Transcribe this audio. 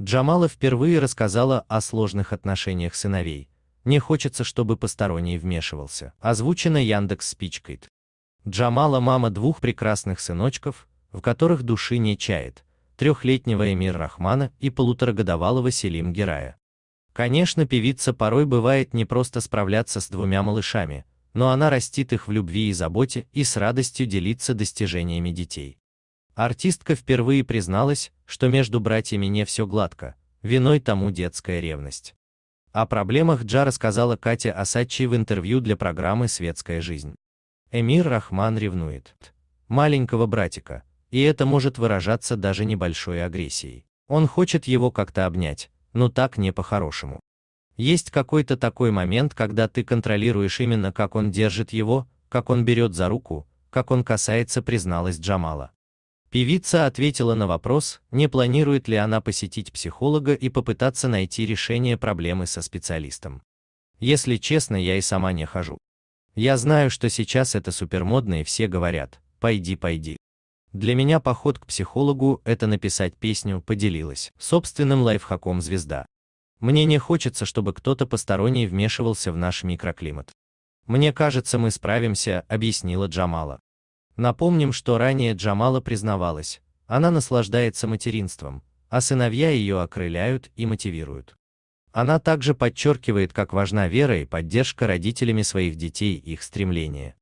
Джамала впервые рассказала о сложных отношениях сыновей. Не хочется, чтобы посторонний вмешивался. Озвучено Яндекс Спичкайт. Джамала мама двух прекрасных сыночков, в которых души не чает, трехлетнего Эмир Рахмана и полуторагодовалого Селим Герая. Конечно, певица порой бывает не просто справляться с двумя малышами, но она растит их в любви и заботе и с радостью делится достижениями детей. Артистка впервые призналась, что между братьями не все гладко, виной тому детская ревность. О проблемах Джа рассказала Катя Асачи в интервью для программы «Светская жизнь». Эмир Рахман ревнует маленького братика, и это может выражаться даже небольшой агрессией. Он хочет его как-то обнять, но так не по-хорошему. Есть какой-то такой момент, когда ты контролируешь именно, как он держит его, как он берет за руку, как он касается, призналась Джамала. Певица ответила на вопрос, не планирует ли она посетить психолога и попытаться найти решение проблемы со специалистом. Если честно, я и сама не хожу. Я знаю, что сейчас это супермодно и все говорят, пойди, пойди. Для меня поход к психологу – это написать песню «Поделилась» собственным лайфхаком звезда. Мне не хочется, чтобы кто-то посторонний вмешивался в наш микроклимат. Мне кажется, мы справимся, объяснила Джамала. Напомним, что ранее Джамала признавалась, она наслаждается материнством, а сыновья ее окрыляют и мотивируют. Она также подчеркивает, как важна вера и поддержка родителями своих детей их стремления.